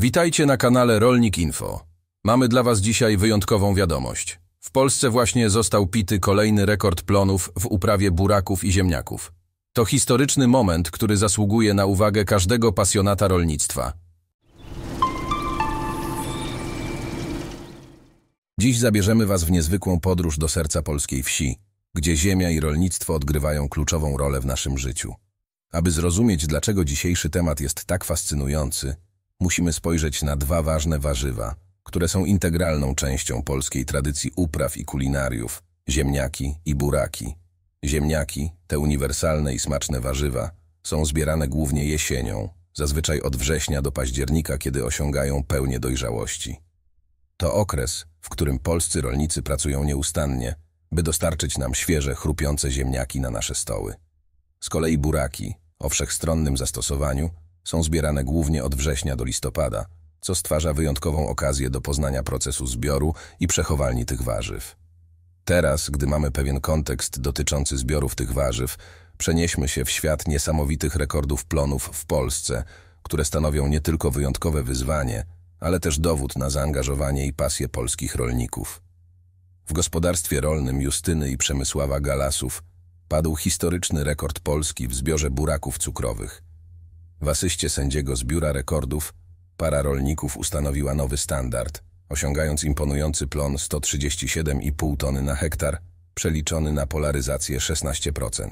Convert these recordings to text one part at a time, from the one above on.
Witajcie na kanale Rolnik Info. Mamy dla Was dzisiaj wyjątkową wiadomość. W Polsce właśnie został pity kolejny rekord plonów w uprawie buraków i ziemniaków. To historyczny moment, który zasługuje na uwagę każdego pasjonata rolnictwa. Dziś zabierzemy Was w niezwykłą podróż do serca polskiej wsi, gdzie ziemia i rolnictwo odgrywają kluczową rolę w naszym życiu. Aby zrozumieć, dlaczego dzisiejszy temat jest tak fascynujący, musimy spojrzeć na dwa ważne warzywa, które są integralną częścią polskiej tradycji upraw i kulinariów – ziemniaki i buraki. Ziemniaki, te uniwersalne i smaczne warzywa, są zbierane głównie jesienią, zazwyczaj od września do października, kiedy osiągają pełnię dojrzałości. To okres, w którym polscy rolnicy pracują nieustannie, by dostarczyć nam świeże, chrupiące ziemniaki na nasze stoły. Z kolei buraki, o wszechstronnym zastosowaniu, są zbierane głównie od września do listopada, co stwarza wyjątkową okazję do poznania procesu zbioru i przechowalni tych warzyw. Teraz, gdy mamy pewien kontekst dotyczący zbiorów tych warzyw, przenieśmy się w świat niesamowitych rekordów plonów w Polsce, które stanowią nie tylko wyjątkowe wyzwanie, ale też dowód na zaangażowanie i pasję polskich rolników. W gospodarstwie rolnym Justyny i Przemysława Galasów padł historyczny rekord Polski w zbiorze buraków cukrowych – w asyście sędziego z Biura Rekordów para rolników ustanowiła nowy standard, osiągając imponujący plon 137,5 tony na hektar, przeliczony na polaryzację 16%.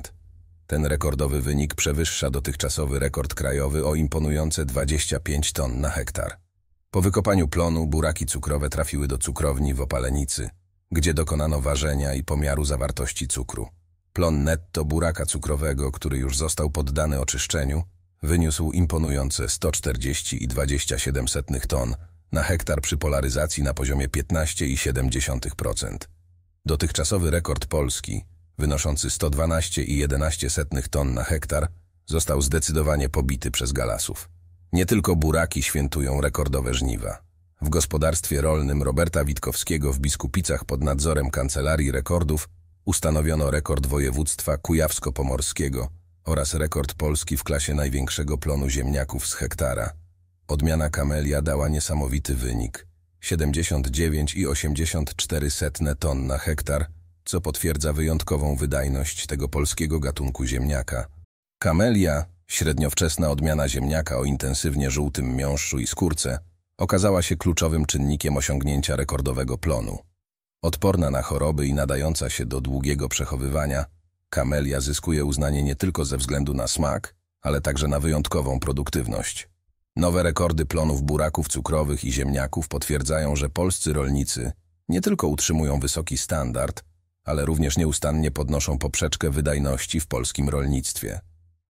Ten rekordowy wynik przewyższa dotychczasowy rekord krajowy o imponujące 25 ton na hektar. Po wykopaniu plonu buraki cukrowe trafiły do cukrowni w Opalenicy, gdzie dokonano ważenia i pomiaru zawartości cukru. Plon netto buraka cukrowego, który już został poddany oczyszczeniu, wyniósł imponujące 140,27 ton na hektar przy polaryzacji na poziomie 15,7%. Dotychczasowy rekord Polski, wynoszący 112,11 ton na hektar, został zdecydowanie pobity przez galasów. Nie tylko buraki świętują rekordowe żniwa. W gospodarstwie rolnym Roberta Witkowskiego w Biskupicach pod nadzorem Kancelarii Rekordów ustanowiono rekord województwa kujawsko-pomorskiego – oraz rekord Polski w klasie największego plonu ziemniaków z hektara. Odmiana kamelia dała niesamowity wynik 79,84 ton na hektar, co potwierdza wyjątkową wydajność tego polskiego gatunku ziemniaka. Kamelia, średniowczesna odmiana ziemniaka o intensywnie żółtym miąższu i skórce, okazała się kluczowym czynnikiem osiągnięcia rekordowego plonu. Odporna na choroby i nadająca się do długiego przechowywania – Kamelia zyskuje uznanie nie tylko ze względu na smak, ale także na wyjątkową produktywność. Nowe rekordy plonów buraków cukrowych i ziemniaków potwierdzają, że polscy rolnicy nie tylko utrzymują wysoki standard, ale również nieustannie podnoszą poprzeczkę wydajności w polskim rolnictwie.